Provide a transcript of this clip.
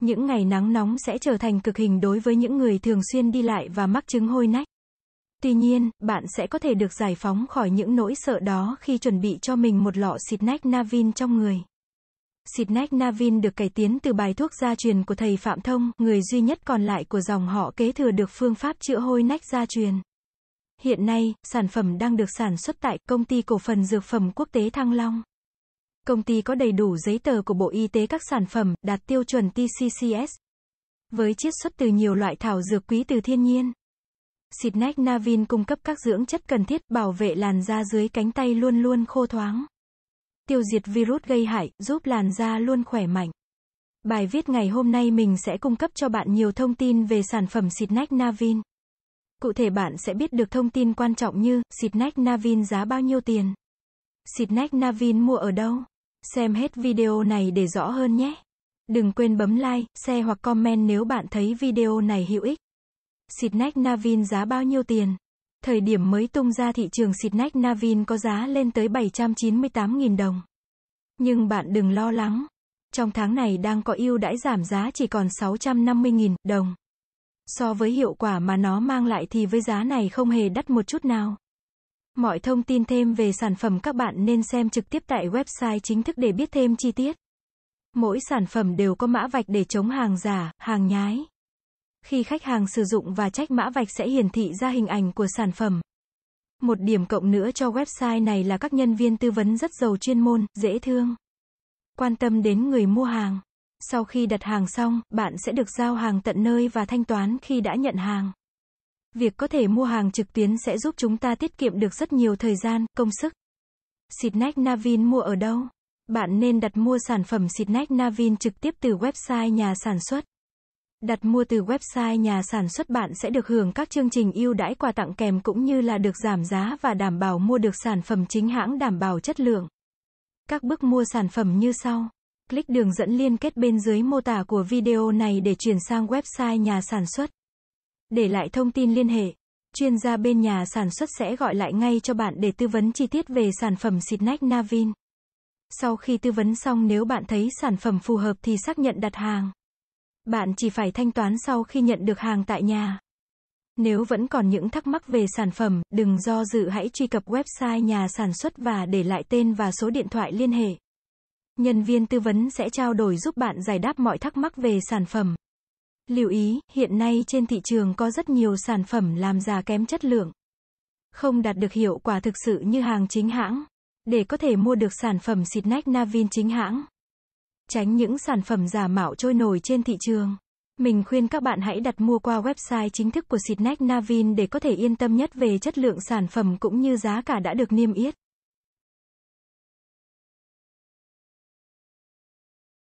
Những ngày nắng nóng sẽ trở thành cực hình đối với những người thường xuyên đi lại và mắc chứng hôi nách. Tuy nhiên, bạn sẽ có thể được giải phóng khỏi những nỗi sợ đó khi chuẩn bị cho mình một lọ xịt nách Navin trong người. Xịt nách Navin được cải tiến từ bài thuốc gia truyền của thầy Phạm Thông, người duy nhất còn lại của dòng họ kế thừa được phương pháp chữa hôi nách gia truyền. Hiện nay, sản phẩm đang được sản xuất tại công ty cổ phần dược phẩm quốc tế Thăng Long. Công ty có đầy đủ giấy tờ của Bộ Y tế các sản phẩm đạt tiêu chuẩn TCCS. Với chiết xuất từ nhiều loại thảo dược quý từ thiên nhiên. Sitnec Navin cung cấp các dưỡng chất cần thiết bảo vệ làn da dưới cánh tay luôn luôn khô thoáng. Tiêu diệt virus gây hại, giúp làn da luôn khỏe mạnh. Bài viết ngày hôm nay mình sẽ cung cấp cho bạn nhiều thông tin về sản phẩm Sitnec Navin. Cụ thể bạn sẽ biết được thông tin quan trọng như Sitnec Navin giá bao nhiêu tiền. Xịt nách Navin mua ở đâu? Xem hết video này để rõ hơn nhé. Đừng quên bấm like, share hoặc comment nếu bạn thấy video này hữu ích. Xịt nách Navin giá bao nhiêu tiền? Thời điểm mới tung ra thị trường xịt nách Navin có giá lên tới 798.000 đồng. Nhưng bạn đừng lo lắng. Trong tháng này đang có ưu đãi giảm giá chỉ còn 650.000 đồng. So với hiệu quả mà nó mang lại thì với giá này không hề đắt một chút nào. Mọi thông tin thêm về sản phẩm các bạn nên xem trực tiếp tại website chính thức để biết thêm chi tiết. Mỗi sản phẩm đều có mã vạch để chống hàng giả, hàng nhái. Khi khách hàng sử dụng và trách mã vạch sẽ hiển thị ra hình ảnh của sản phẩm. Một điểm cộng nữa cho website này là các nhân viên tư vấn rất giàu chuyên môn, dễ thương. Quan tâm đến người mua hàng. Sau khi đặt hàng xong, bạn sẽ được giao hàng tận nơi và thanh toán khi đã nhận hàng. Việc có thể mua hàng trực tuyến sẽ giúp chúng ta tiết kiệm được rất nhiều thời gian, công sức. nách Navin mua ở đâu? Bạn nên đặt mua sản phẩm nách Navin trực tiếp từ website nhà sản xuất. Đặt mua từ website nhà sản xuất bạn sẽ được hưởng các chương trình ưu đãi quà tặng kèm cũng như là được giảm giá và đảm bảo mua được sản phẩm chính hãng đảm bảo chất lượng. Các bước mua sản phẩm như sau. Click đường dẫn liên kết bên dưới mô tả của video này để chuyển sang website nhà sản xuất. Để lại thông tin liên hệ, chuyên gia bên nhà sản xuất sẽ gọi lại ngay cho bạn để tư vấn chi tiết về sản phẩm xịt nách Navin. Sau khi tư vấn xong nếu bạn thấy sản phẩm phù hợp thì xác nhận đặt hàng. Bạn chỉ phải thanh toán sau khi nhận được hàng tại nhà. Nếu vẫn còn những thắc mắc về sản phẩm, đừng do dự hãy truy cập website nhà sản xuất và để lại tên và số điện thoại liên hệ. Nhân viên tư vấn sẽ trao đổi giúp bạn giải đáp mọi thắc mắc về sản phẩm. Lưu ý, hiện nay trên thị trường có rất nhiều sản phẩm làm giả kém chất lượng. Không đạt được hiệu quả thực sự như hàng chính hãng. Để có thể mua được sản phẩm xịt nách Navin chính hãng. Tránh những sản phẩm giả mạo trôi nổi trên thị trường. Mình khuyên các bạn hãy đặt mua qua website chính thức của xịt nách Navin để có thể yên tâm nhất về chất lượng sản phẩm cũng như giá cả đã được niêm yết.